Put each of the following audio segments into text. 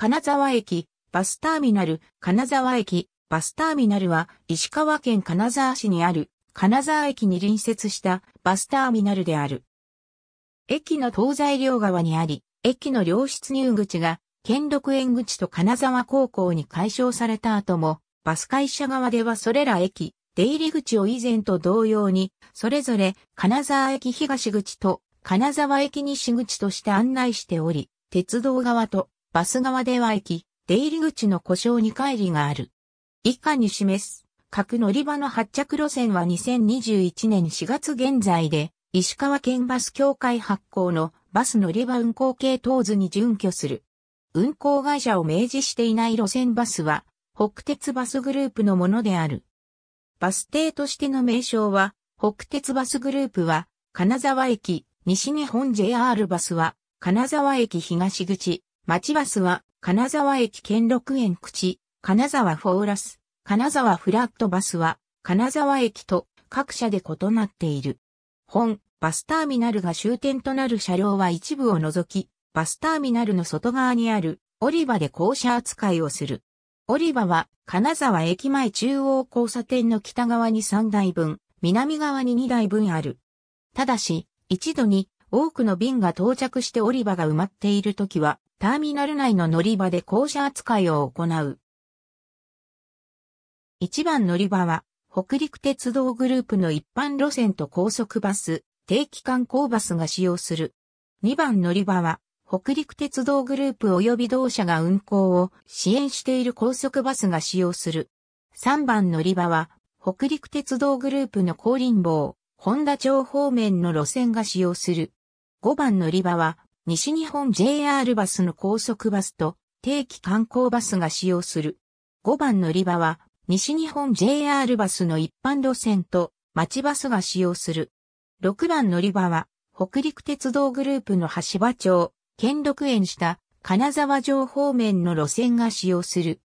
金沢駅、バスターミナル、金沢駅、バスターミナルは石川県金沢市にある金沢駅に隣接したバスターミナルである。駅の東西両側にあり、駅の良質入口が兼六園口と金沢高校に解消された後も、バス会社側ではそれら駅、出入り口を以前と同様に、それぞれ金沢駅東口と金沢駅西口として案内しており、鉄道側とバス側では駅、出入り口の故障に帰りがある。以下に示す、各乗り場の発着路線は2021年4月現在で、石川県バス協会発行のバス乗り場運行系統図に準拠する。運行会社を明示していない路線バスは、北鉄バスグループのものである。バス停としての名称は、北鉄バスグループは、金沢駅、西日本 JR バスは、金沢駅東口、町バスは、金沢駅兼六園口、金沢フォーラス、金沢フラットバスは、金沢駅と各社で異なっている。本、バスターミナルが終点となる車両は一部を除き、バスターミナルの外側にある、オり場で降車扱いをする。オり場は、金沢駅前中央交差点の北側に3台分、南側に2台分ある。ただし、一度に多くの便が到着してオり場が埋まっているときは、ターミナル内の乗り場で降車扱いを行う。1番乗り場は、北陸鉄道グループの一般路線と高速バス、定期観光バスが使用する。2番乗り場は、北陸鉄道グループ及び同社が運行を支援している高速バスが使用する。3番乗り場は、北陸鉄道グループの後輪棒、本田町方面の路線が使用する。5番乗り場は、西日本 JR バスの高速バスと定期観光バスが使用する。5番乗り場は西日本 JR バスの一般路線と町バスが使用する。6番乗り場は北陸鉄道グループの橋場町、兼六園下、金沢城方面の路線が使用する。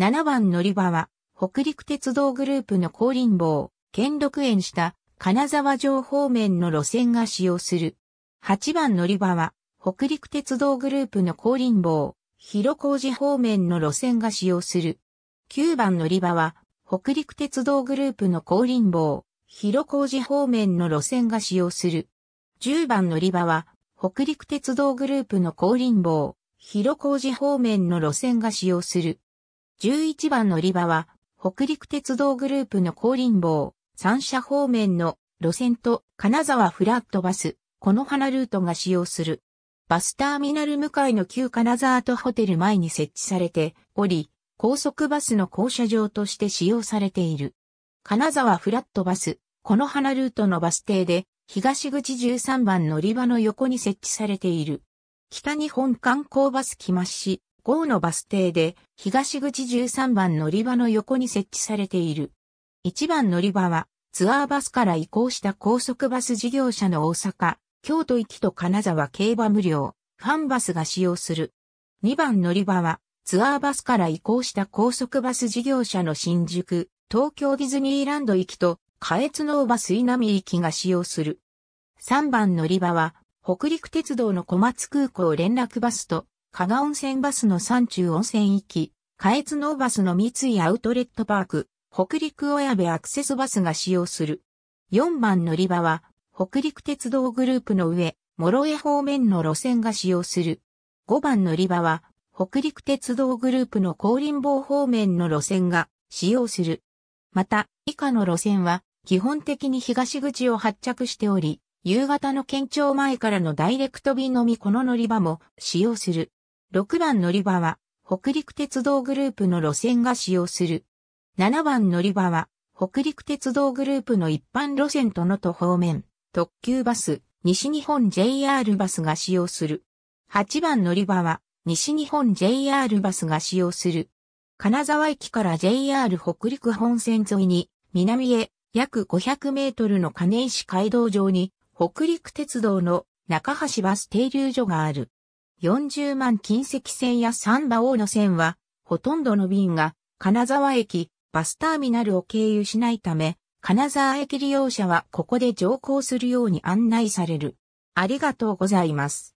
7番乗り場は北陸鉄道グループの高林坊、兼六園下、金沢城方面の路線が使用する。8番乗り場は北陸鉄道グループの後輪棒、広小路方面の路線が使用する。9番乗り場は、北陸鉄道グループの後輪棒、広小路方面の路線が使用する。10番乗り場は、北陸鉄道グループの後輪棒、広小路方面の路線が使用する。11番乗り場は、北陸鉄道グループの後輪棒、三社方面の路線と金沢フラットバス、この花ルートが使用する。バスターミナル向かいの旧金沢とホテル前に設置されており、高速バスの降車場として使用されている。金沢フラットバス、この花ルートのバス停で、東口13番乗り場の横に設置されている。北日本観光バス木増し、号のバス停で、東口13番乗り場の横に設置されている。1番乗り場は、ツアーバスから移行した高速バス事業者の大阪、京都行きと金沢競馬無料、ファンバスが使用する。2番乗り場は、ツアーバスから移行した高速バス事業者の新宿、東京ディズニーランド行きと、下越ノーバス稲見行きが使用する。3番乗り場は、北陸鉄道の小松空港連絡バスと、加賀温泉バスの山中温泉行き、下越ノーバスの三井アウトレットパーク、北陸親部アクセスバスが使用する。4番乗り場は、北陸鉄道グループの上、諸江方面の路線が使用する。5番乗り場は、北陸鉄道グループの高林坊方面の路線が使用する。また、以下の路線は、基本的に東口を発着しており、夕方の県庁前からのダイレクト便のみこの乗り場も使用する。6番乗り場は、北陸鉄道グループの路線が使用する。7番乗り場は、北陸鉄道グループの一般路線との登方面、特急バス、西日本 JR バスが使用する。8番乗り場は、西日本 JR バスが使用する。金沢駅から JR 北陸本線沿いに、南へ約500メートルの金石街道上に、北陸鉄道の中橋バス停留所がある。40万近石線や三馬王の線は、ほとんどの便が金沢駅、バスターミナルを経由しないため、金沢駅利用者はここで乗降するように案内される。ありがとうございます。